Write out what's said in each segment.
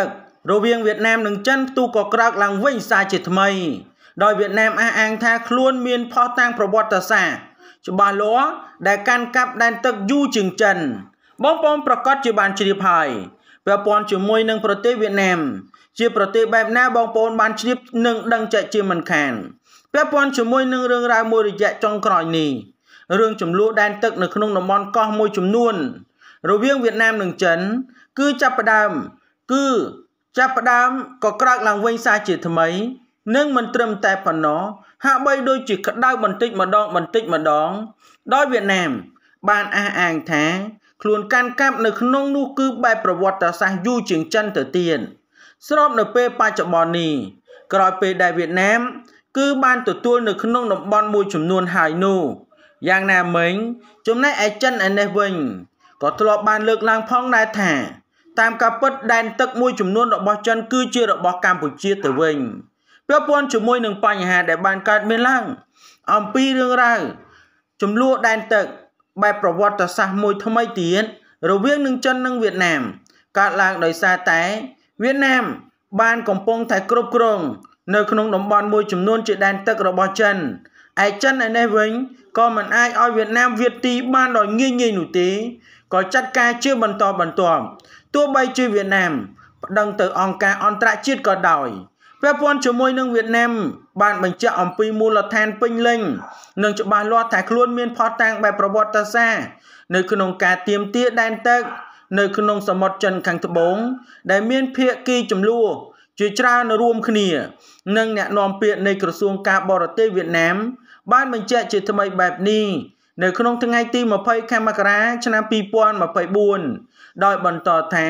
ទឹករវាងវៀតណាមនិងចិនផ្ទុះក៏ក្រោកឡើងវិញសារជាថ្មីដោយវៀតណាមអះអាងថាខ្លួនមានផុសតាងប្រវត្តិសាស្ត្រច្បាស់លាស់ដែលកាន់កាប់ដែនទឹកយូរជាងចិន បងប្អូនប្រកាសជាបានជ្រាបហើយពាក់ព័ន្ធជាមួយនឹងប្រទេសវៀតណាមជាប្រទេសបែបណាបងប្អូនបានជ្រាបនិងដឹងចែកជាមិនខានពាក់ព័ន្ធជាមួយនឹងរឿងរ៉ាវមួយរយៈចុងក្រោយនេះរឿងចំនួនដែនទឹកនៅក្នុងតំបន់កោះមួយចំនួនរវាងវៀតណាមនិងចិនគឺចាប់ផ្ដើមគឺចាប់ផ្ដើមក៏ក្រោកឡើងវិញសារជាថ្មីនឹងមិនត្រឹមតែប៉ុណ្ណោះហាក់បីដូចជាក្តៅបន្តិចម្ដងបន្តិចម្ដងដោយវៀតណាម បានអះអាងថាខ្លួនកាន់កាប់នៅក្នុងនោះគឺបែបប្រវត្តិសាស្ត្រយូរជាងចិនទៅទៀតស្របនៅពេលបច្ចុប្បន្ននេះក្រោយពេលដែលវៀតណាមគឺបានទទួលនៅក្នុងតំបន់មួយចំនួនហើយនោះ យ៉ាងណាមិញ ចំណែកឯចិនឯនេះវិញក៏ធ្លាប់បាន លើកឡើងផងដែរថាតាមការពិតដែនទឹកមួយចំនួនរបស់ចិនគឺជារបស់កម្ពុជាទៅវិញពាក់ព័ន្ធជាមួយនឹងបញ្ហាដែលបានកើតមានឡើងអំពីរឿងរ៉ាវចំនួនដែនទឹកបែបប្រវត្តិសាស្ត្រមួយថ្មីទៀតរវាងនឹងចិននិងវៀតណាមកើតឡើងដោយសារតែវៀតណាមបានកំពុងតែគ្រប់គ្រងនៅក្នុងតំបន់មួយចំនួនជាដែនទឹករបស់ចិនឯចិនឯនេះវិញក៏មិនអាចឲ្យវៀតណាមវៀតទីបានដោយងាយងាយនោះទេក៏ចាត់ការជាបន្តបន្ទាប់ទោះបីជាវៀតណាមប្តឹងទៅអង្គការអន្តរជាតិក៏ដោយពាក់ព័ន្ធជាមួយនឹងវៀតណាមបានបញ្ជាក់អំពីមូលដ្ឋានពេញលេញនិងច្បាស់លាស់ថាខ្លួនមានផុសតាំងបែបប្រវត្តិសាស្ត្រនៅក្នុងការទៀមទាដែនទឹក នៅក្នុងសមុទ្រចិនខាងត្បូងដែលមានភាគីចំនួនជាច្រើនរួមគ្នា និងអ្នកនាំពាក្យនៃក្រសួងការបរទេសវៀតណាមបានបញ្ជាក់ជាថ្មីបែបនេះនៅក្នុងថ្ងៃទី20ខែមករា ឆ្នាំ2024ដោយបន្តថា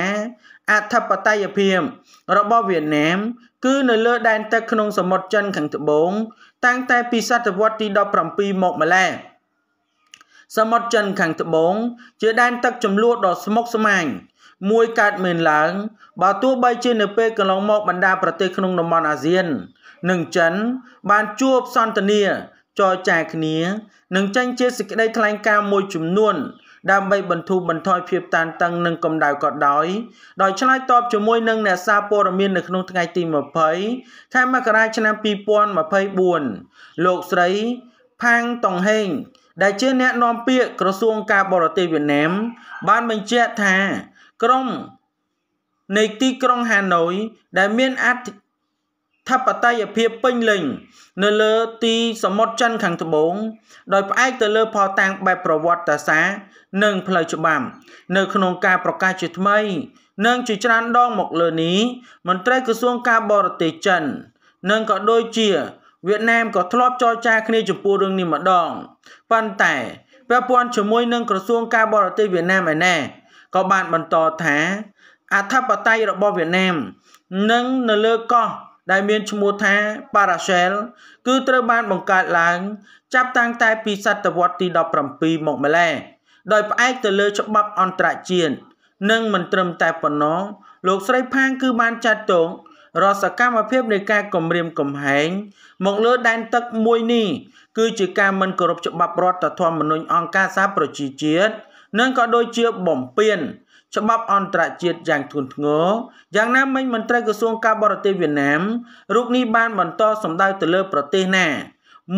អធិបតេយ្យភាពរបស់វៀតណាម គឺនៅលើដែនទឹកក្នុងសមុទ្រចិនខាងត្បូងតាំងតែពីសតវត្សទី17មកម្ល៉េះសមុទ្រចិនខាងត្បូងជាដែនទឹកចំនួនដ៏ស្មុគស្មាញមួយកើតមានឡើង បើទោះបីជានៅពេលកន្លងមក បណ្ដាប្រទេសក្នុងតំបន់អាស៊ាននិងចិនបានជួបសន្ទនាចរចាគ្នានឹងចេញជាសេចក្តីថ្លែងការណ៍មួយចំនួនដើម្បីបន្ធូរបន្ថយភាពតានតឹងនិងកម្ដៅក៏ដោយដោយឆ្លើយតបជាមួយនឹងអ្នកសារព័ត៌មាននៅក្នុងថ្ងៃទី20ខែមករាឆ្នាំ2024លោកស្រីផាងតុងហេង ដែលជាអ្នកនាំពាក្យក្រសួងការបរទេសវៀតណាមបានបញ្ជាក់ថាក្រុមនៃទីក្រុងហាណូយដែលមានអធិធបតយភាពពេញលេញនៅលើទីសមុទ្រចិនខាងត្បូងដោយផ្អែកទៅលើផតាំងបែបប្រវត្តិសាស្ត្រនិងផ្លូវច្បាប់នៅក្នុងការប្រកាសជាថ្មីនិងជាច្រើនដងមកលើនេះមន្ត្រីក្រសួងការបរទេសចិននិងក៏ដូចជាវៀតណាមក៏ធ្លាប់ចរចាគ្នាចំពោះរឿងនេះម្ដងប៉ុន្តែពាក់ព័ន្ធជាមួយនឹងក្រសួងការបរទេសវៀតណាមឯណែក៏បានបន្តថាអធិបតេយ្យរបស់វៀតណាមនឹងនៅលើកោះដែលមានឈ្មោះថា Paracel គឺត្រូវបានបង្កើតឡើងចាប់តាំងតែពីសតវត្សទី17មកម្ល៉េះដោយផ្អែកទៅលើច្បាប់អន្តរជាតិនិងមិនត្រឹមតែប៉ុណ្ណោះលោកស្រីផាងគឺបានចាត់ទុករសកម្មភាពនៃការគំរាមកំហែងមកលើដែនទឹកមួយនេះគឺជាការមិនគោរពច្បាប់រដ្ឋធម្មនុញ្ញអង្គការសហប្រជាជាតិនិងក៏ដូចជាបំពានច្បាប់អន្តរជាតិយ៉ាងធ្ងន់ធ្ងរយ៉ាងណាមិញមន្ត្រីក្រសួងការបរទេសវៀតណាមរូបនេះបានបន្តសម្ដៅទៅលើប្រទេសណា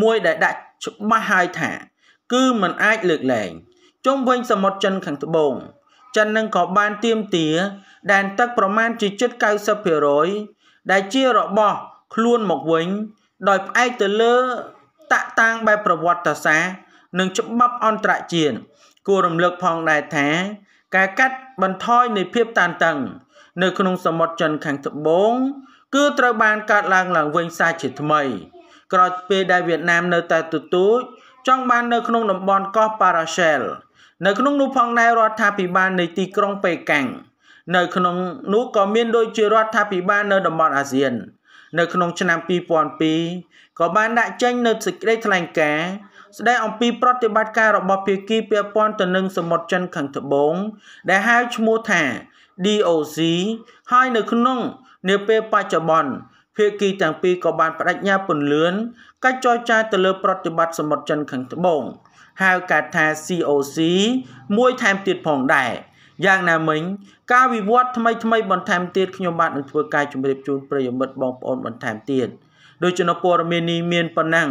មួយដែលដាក់ច្បាស់ហើយថាគឺมันអាចលើកលែងជុំវិញសមុទ្រចិនខាងត្បូងចិននឹងក៏បានទៀមទាដែនទឹកប្រមាណជាជិត90%ដែលជារបស់ខ្លួនមកវិញ ដោយផ្អែកទៅលើតាក់តាងបែបប្រវត្តិសាស្ត្រនិងច្បាប់អន្តរជាតិគួររំលឹកផងដែរថាការកាត់បន្ថយនៃភាពតានតឹងនៅក្នុងសមុទ្រចិនខាងត្បូងគឺត្រូវបានកាត់ឡើងឡើងវិញសាជាថ្មី ក្រោយពេលដែលវៀតណាម នៅតែទទូចចង់បាននៅក្នុង តំបន់កោះប៉ារ៉ាសែលនៅក្នុងនោះផងដែររដ្ឋាភិបាលនៃទីក្រុងប៉េកាំងនៅក្នុងនោះក៏មានដូចជារដ្ឋាភិបាលនៅតំបន់អាស៊ាននៅ ក្នុងឆ្នាំ2002ក៏បានដាក់ចេញនៅសេចក្តីថ្លែងការណ៍ស្ដីអំពីប្រតិបត្តិការរបស់ភាគីពាក់ព័ន្ធទៅនឹងសមុទ្រចិនខាងត្បូងដែលហៅឈ្មោះថា DOC ហើយនៅក្នុងនាពេលបច្ចុប្បន្នភាគីទាំងពីរក៏បានបដិញ្ញាពន្លឿនកិច្ចចរចាទៅលើប្រតិបត្តិសមុទ្រចិនខាងត្បូងហៅកាត់ថា COC មួយថែមទៀតផងដែរយ៉ាងណាមិញការវិវត្តថ្មីថ្មីបន្ថែមទៀតខ្ញុំបាទនឹងធ្វើការជម្រាបជូនប្រិយមិត្តបងប្អូនបន្ថែមទៀតដោយចំណព័រមេនីមានប៉ុណ្ណឹង